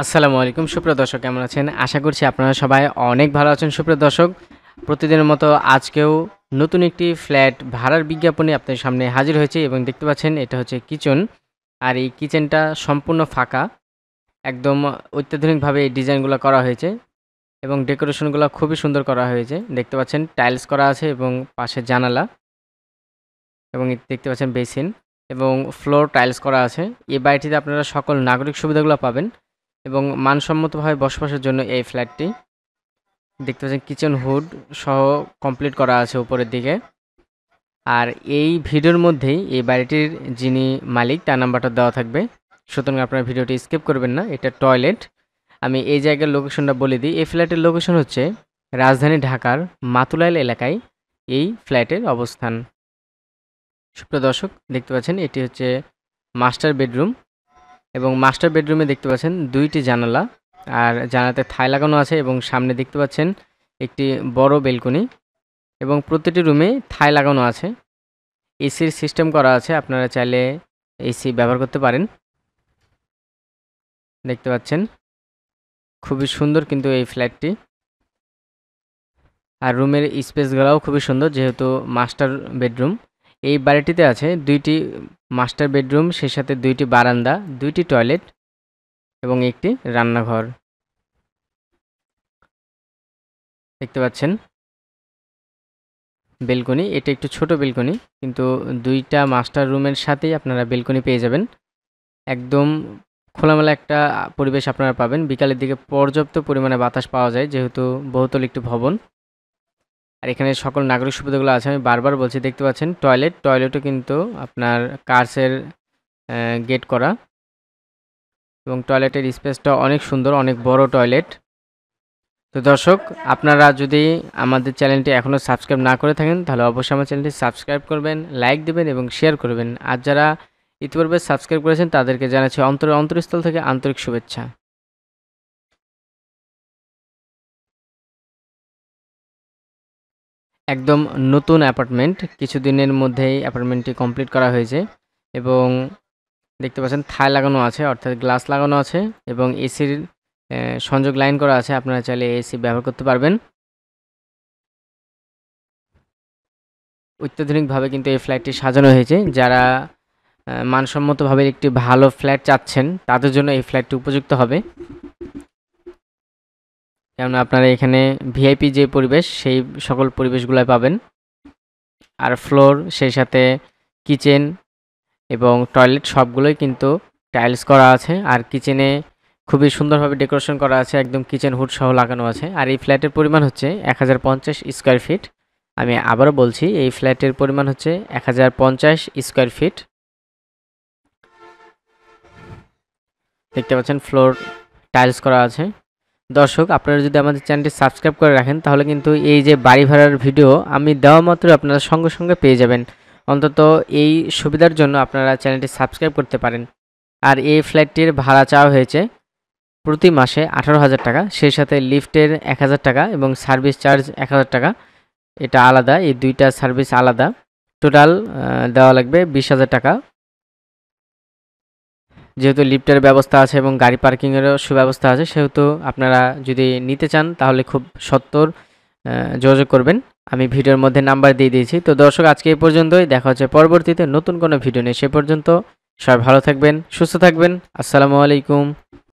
আসসালামু আলাইকুম সুপ্রিয় দর্শক কেমন আছেন আশা করছি আপনারা সবাই অনেক ভালো আছেন সুপ্রিয় দর্শক প্রতিদিনের মতো আজকেও নতুন একটি ফ্ল্যাট ভাড়ার বিজ্ঞাপনে আপনার সামনে হাজির হয়েছে এবং দেখতে পাচ্ছেন এটা হচ্ছে কিচেন আর এই কিচেনটা সম্পূর্ণ ফাঁকা একদম অত্যাধুনিকভাবে এই ডিজাইনগুলো করা হয়েছে এবং ডেকোরেশনগুলো খুবই সুন্দর করা হয়েছে দেখতে পাচ্ছেন টাইলস করা আছে এবং পাশে জানালা এবং দেখতে পাচ্ছেন বেসিন এবং ফ্লোর টাইলস করা আছে এই বাড়িটিতে আপনারা সকল নাগরিক সুবিধাগুলো পাবেন এবং মানসম্মতভাবে বসবাসের জন্য এই ফ্ল্যাটটি দেখতে পাচ্ছেন কিচেন হুড সহ কমপ্লিট করা আছে উপরের দিকে আর এই ভিডিওর মধ্যেই এই বাড়িটির যিনি মালিক তার নাম্বারটা দেওয়া থাকবে সুতরাং আপনারা ভিডিওটি স্কিপ করবেন না এটা টয়লেট আমি এই জায়গার লোকেশনটা বলে দিই এই ফ্ল্যাটের লোকেশন হচ্ছে রাজধানী ঢাকার মাতুলাইল এলাকায় এই ফ্ল্যাটের অবস্থান সুপ্রিয় দর্শক দেখতে পাচ্ছেন এটি হচ্ছে মাস্টার বেডরুম এবং মাস্টার বেডরুমে দেখতে পাচ্ছেন দুইটি জানালা আর জানালাতে থাই লাগানো আছে এবং সামনে দেখতে পাচ্ছেন একটি বড় বেলকনি এবং প্রতিটি রুমে থাই লাগানো আছে এসির সিস্টেম করা আছে আপনারা চাইলে এসি ব্যবহার করতে পারেন দেখতে পাচ্ছেন খুবই সুন্দর কিন্তু এই ফ্ল্যাটটি আর রুমের স্পেসগুলোও খুবই সুন্দর যেহেতু মাস্টার বেডরুম এই বাড়িটিতে আছে দুইটি মাস্টার বেডরুম সেই সাথে দুইটি বারান্দা দুইটি টয়লেট এবং একটি রান্নাঘর দেখতে পাচ্ছেন বেলকনি এটা একটু ছোট বেলকনি কিন্তু দুইটা মাস্টার রুমের সাথেই আপনারা বেলকনি পেয়ে যাবেন একদম খোলামেলা একটা পরিবেশ আপনারা পাবেন বিকালের দিকে পর্যাপ্ত পরিমাণে বাতাস পাওয়া যায় যেহেতু বহুতল একটি ভবন আর এখানে সকল নাগরিক সুবিধাগুলো আছে আমি বারবার বলছি দেখতে পাচ্ছেন টয়লেট টয়লেটও কিন্তু আপনার কার্সের গেট করা এবং টয়লেটের স্পেসটা অনেক সুন্দর অনেক বড় টয়লেট তো দর্শক আপনারা যদি আমাদের চ্যানেলটি এখনও সাবস্ক্রাইব না করে থাকেন তাহলে অবশ্যই আমার চ্যানেলটি সাবস্ক্রাইব করবেন লাইক দেবেন এবং শেয়ার করবেন আর যারা ইতিপূর্বে সাবস্ক্রাইব করেছেন তাদেরকে জানাচ্ছি অন্তর অন্তরস্থল থেকে আন্তরিক শুভেচ্ছা একদম নতুন অ্যাপার্টমেন্ট কিছুদিনের মধ্যেই অ্যাপার্টমেন্টটি কমপ্লিট করা হয়েছে এবং দেখতে পাচ্ছেন থাই লাগানো আছে অর্থাৎ গ্লাস লাগানো আছে এবং এসির সংযোগ লাইন করা আছে আপনারা চাইলে এসি ব্যবহার করতে পারবেন অত্যাধুনিকভাবে কিন্তু এই ফ্ল্যাটটি সাজানো হয়েছে যারা মানসম্মতভাবে একটি ভালো ফ্ল্যাট চাচ্ছেন তাদের জন্য এই ফ্ল্যাটটি উপযুক্ত হবে যেমন আপনারা এখানে ভিআইপি যে পরিবেশ সেই সকল পরিবেশগুলো পাবেন আর ফ্লোর সেই সাথে কিচেন এবং টয়লেট সবগুলোই কিন্তু টাইলস করা আছে আর কিচেনে খুবই সুন্দরভাবে ডেকোরেশন করা আছে একদম কিচেন হুড সহ লাগানো আছে আর এই ফ্ল্যাটের পরিমাণ হচ্ছে এক স্কোয়ার ফিট আমি আবারও বলছি এই ফ্ল্যাটের পরিমাণ হচ্ছে এক স্কোয়ার ফিট দেখতে পাচ্ছেন ফ্লোর টাইলস করা আছে দর্শক আপনারা যদি আমাদের চ্যানেলটি সাবস্ক্রাইব করে রাখেন তাহলে কিন্তু এই যে বাড়ি ভাড়ার ভিডিও আমি দেওয়া মাত্র আপনারা সঙ্গে সঙ্গে পেয়ে যাবেন অন্তত এই সুবিধার জন্য আপনারা চ্যানেলটি সাবস্ক্রাইব করতে পারেন আর এই ফ্ল্যাটটির ভাড়া চাওয়া হয়েছে প্রতি মাসে আঠারো হাজার টাকা সেই সাথে লিফটের এক হাজার টাকা এবং সার্ভিস চার্জ এক হাজার টাকা এটা আলাদা এই দুইটা সার্ভিস আলাদা টোটাল দেওয়া লাগবে বিশ হাজার টাকা যেহেতু লিফটের ব্যবস্থা আছে এবং গাড়ি পার্কিংয়েরও সুব্যবস্থা আছে সেহেতু আপনারা যদি নিতে চান তাহলে খুব সত্তর যোগাযোগ করবেন আমি ভিডিওর মধ্যে নাম্বার দিয়ে দিয়েছি তো দর্শক আজকে এই পর্যন্তই দেখা হচ্ছে পরবর্তীতে নতুন কোনো ভিডিও নিয়ে সে পর্যন্ত সবাই ভালো থাকবেন সুস্থ থাকবেন আসসালামু আলাইকুম